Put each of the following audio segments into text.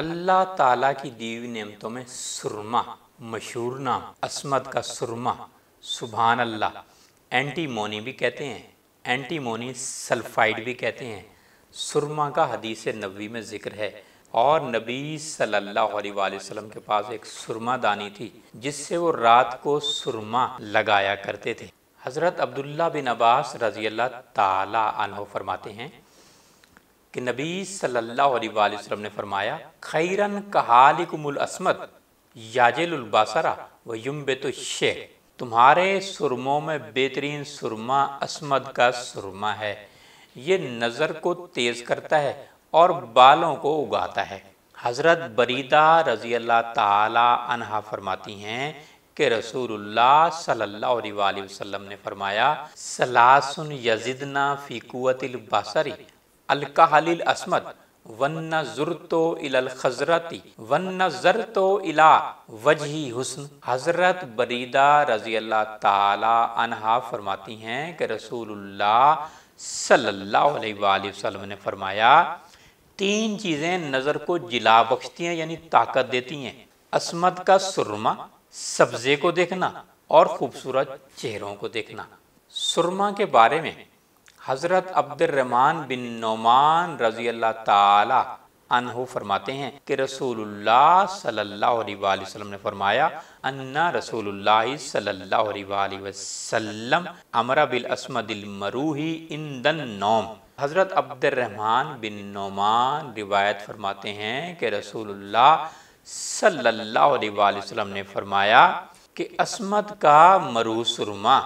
اللہ تعالیٰ کی دیوی نعمتوں میں سرما سرما مشہور نام کا سبحان اللہ مونی بھی کہتے ہیں اینٹی مونی سلفائڈ بھی کہتے ہیں سرما کا حدیث نبی میں ذکر ہے اور نبی صلی اللہ علیہ وسلم کے پاس ایک سرما دانی تھی جس سے وہ رات کو سرما لگایا کرتے تھے حضرت عبداللہ بن عباس رضی اللہ تعالی عنہ فرماتے ہیں کہ نبی صلی اللہ علیہ وآلہ وسلم نے فرمایا خیرن کہالکم الاسمت یاجل الباسرہ و یمبت الشیح تمہارے سرموں میں بہترین سرما اسمد کا سرما ہے یہ نظر کو تیز کرتا ہے اور بالوں کو اگاتا ہے حضرت بریدہ رضی اللہ تعالی عنہ فرماتی ہیں کہ رسول اللہ صلی اللہ علیہ وآلہ وسلم نے فرمایا سلاسن یزدنا فی قوت البصری الکحل الاسمد وَنَّزُرْتُ إِلَى الْخَزْرَتِ وَنَّزَرْتُ إِلَى وَجْهِ حُسْنِ حضرت بریدہ رضی اللہ تعالی عنہ فرماتی ہیں کہ رسول اللہ صلی اللہ علیہ وآلہ وسلم نے فرمایا تین چیزیں نظر کو جلا بخشتی ہیں یعنی طاقت دیتی ہیں اسمد کا سرمہ سبزے کو دیکھنا اور خوبصورت چہروں کو دیکھنا سرما کے بارے میں حضرت عبد الرحمن بن نعمان رضی اللہ تعالی عنہ فرماتے ہیں کہ رسول اللہ اللہ صلی علیہ وآلہ وسلم نے فرمایا انا رسول اللہ صلی اللہ علیہ وآلہ وسلم امر بالاسمد المروحی اندن نوم حضرت عبد الرحمن بن نعمان روایت فرماتے ہیں کہ رسول اللہ صلی اللہ علیہ وسلم نے فرمایا کہ اسمت کا مروس سرما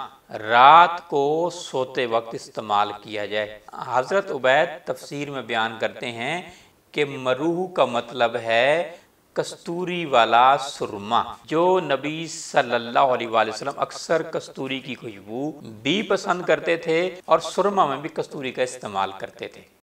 رات کو سوتے وقت استعمال کیا جائے حضرت عبید تفسیر میں بیان کرتے ہیں کہ مروح کا مطلب ہے کستوری والا سرما جو نبی صلی اللہ علیہ وآلہ وسلم اکثر کستوری کی خوشبو بھی پسند کرتے تھے اور سرما میں بھی کستوری کا استعمال کرتے تھے